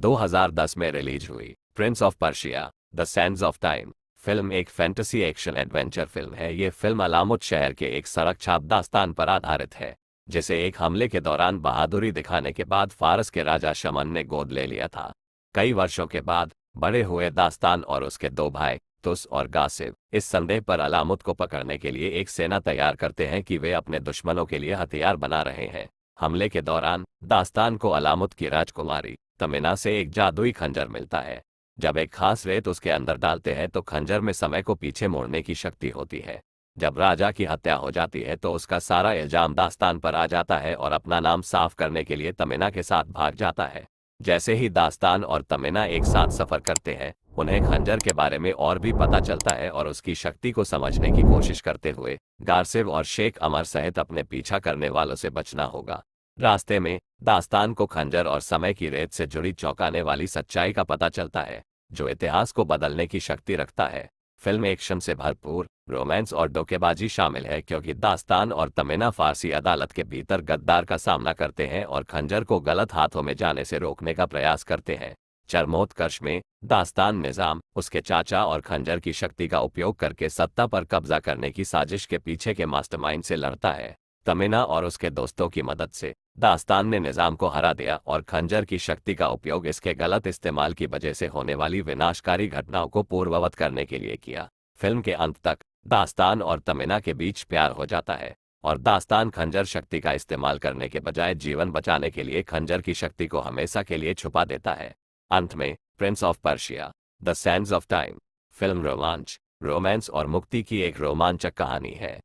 2010 में रिलीज हुई prince of Persia the sands of time film एक फैंटेसी एक्शन एडवेंचर फिल्म है ये फिल्म अलामुद शहर के एक सड़क छाप दास्तान पर आधारित है जिसे एक हमले के दौरान बहादुरी दिखाने के बाद फारस के राजा शमन ने गोद ले लिया था कई वर्षों के बाद बड़े हुए दास्तान और उसके दो भाई तुस और गासिब इस संदेह पर अलामुद को पकड़ने के लिए एक सेना तैयार करते हैं कि वे अपने दुश्मनों के लिए हथियार बना रहे हैं हमले के दौरान दास्तान को अलामुद की राजकुमारी तमिना से एक जादुई खंजर मिलता है जब एक खास रेत उसके अंदर डालते हैं तो खंजर में समय को पीछे मोड़ने की शक्ति होती है जब राजा की हत्या हो जाती है तो उसका सारा इल्जाम दास्तान पर आ जाता है और अपना नाम साफ करने के लिए तमेना के साथ भाग जाता है जैसे ही दास्तान और तमेना एक साथ सफर करते हैं उन्हें खंजर के बारे में और भी पता चलता है और उसकी शक्ति को समझने की कोशिश करते हुए गारसिव और शेख अमर सहित अपने पीछा करने वालों से बचना होगा रास्ते में दास्तान को खंजर और समय की रेत से जुड़ी चौंकाने वाली सच्चाई का पता चलता है जो इतिहास को बदलने की शक्ति रखता है फिल्म एक्शन से भरपूर रोमांस और डोकेबाजी शामिल है क्योंकि दास्तान और तमिना फारसी अदालत के भीतर गद्दार का सामना करते हैं और खंजर को गलत हाथों में जाने से रोकने का प्रयास करते हैं चरमोत्कर्ष में दास्तान निजाम उसके चाचा और खंजर की शक्ति का उपयोग करके सत्ता पर कब्जा करने की साजिश के पीछे के मास्टरमाइंड से लड़ता है तमिना और उसके दोस्तों की मदद से दास्तान ने निज़ाम को हरा दिया और खंजर की शक्ति का उपयोग इसके गलत इस्तेमाल की वजह से होने वाली विनाशकारी घटनाओं को पूर्ववत करने के लिए किया फिल्म के अंत तक दास्तान और तमिना के बीच प्यार हो जाता है और दास्तान खंजर शक्ति का इस्तेमाल करने के बजाय जीवन बचाने के लिए खंजर की शक्ति को हमेशा के लिए छुपा देता है अंत में prince of Persia the sands of time film रोमांच रोमांस और मुक्ति की एक रोमांचक कहानी है